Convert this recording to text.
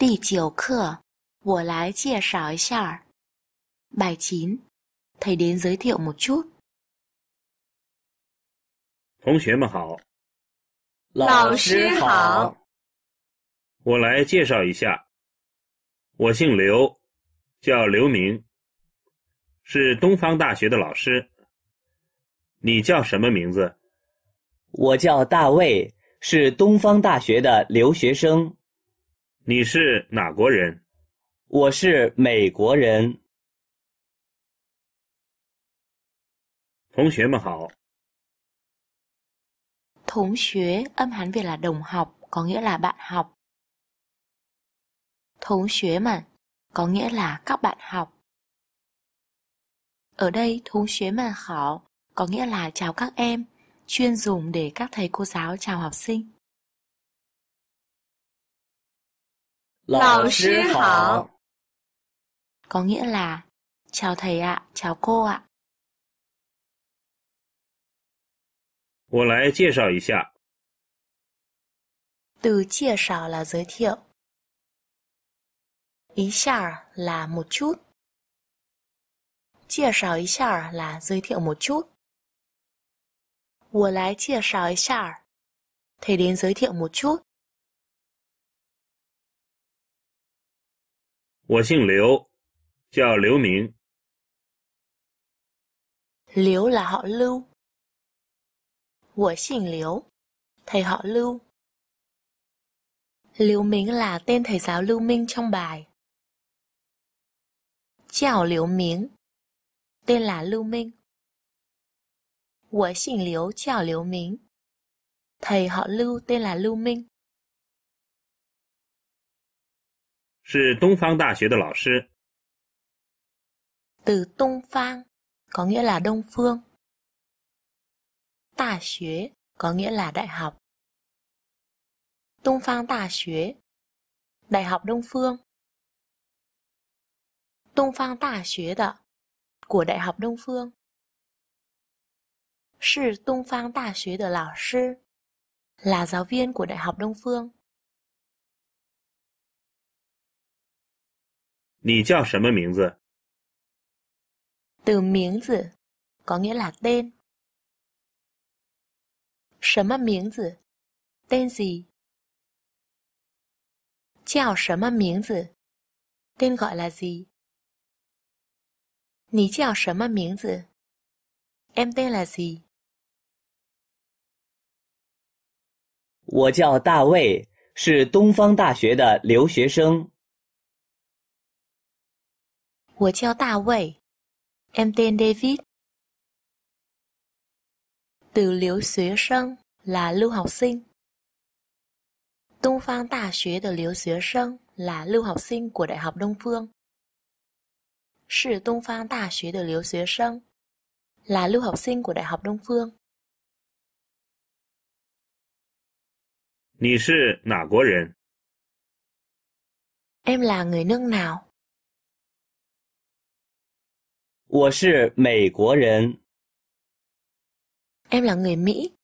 第九课，我来介绍一下。i 琴，h i giới thiệu một chút. 同学们好，老师好。我来介绍一下，我姓刘，叫刘明，是东方大学的老师。你叫什么名字？我叫大卫，是东方大学的留学生。你是哪国人？我是美国人。同学们好。Thống xuế âm Hán Việt là đồng học, có nghĩa là bạn học. Thống xuế mà, có nghĩa là các bạn học. Ở đây, thống xuế mà khảo có nghĩa là chào các em, chuyên dùng để các thầy cô giáo chào học sinh. 老师好 có nghĩa là chào thầy ạ, à, chào cô ạ. À. 我来介绍一下。từ chia sẻ là giới thiệu. Ý xả là một chút. Chia sẻ ý xả là giới thiệu một chút. Wo lái chia sẻ ý xả. Thầy đến giới thiệu một chút. 我姓刘，叫刘明。Liễu là họ Lưu. Của xỉn Liễu, thầy họ Lưu. Liễu Minh là tên thầy giáo Lưu Minh trong bài. Chào Lưu Minh, tên là Lưu Minh. Của xỉn Liễu Minh. Thầy họ Lưu tên là Lưu Minh. 是东方大学的老师。Từ Đông Phương có nghĩa là Đông Phương. Đại học có nghĩa là đại học. Đông Phương Đại học, Đại học Đông Phương. Đông Phương Đại học của Đại học Đông Phương. là giáo viên của Đại học Đông Phương. 你叫什么名字？的名字，có 什么名字？tên gì？叫什么名字？tên g 你叫什么名字我叫大卫，是东方大学的留学生。我叫大卫. Em tên David. Từ liếu xuế sân là lưu học sinh. Đông Phương Đại Học de liếu xuế sân là lưu học sinh của Đại học Đông Phương. 是东方大学的留学生，là lưu học sinh của Đại học Đông Phương. 你是哪国人？Em là người nước nào? 我是美国人。Em là người Mỹ.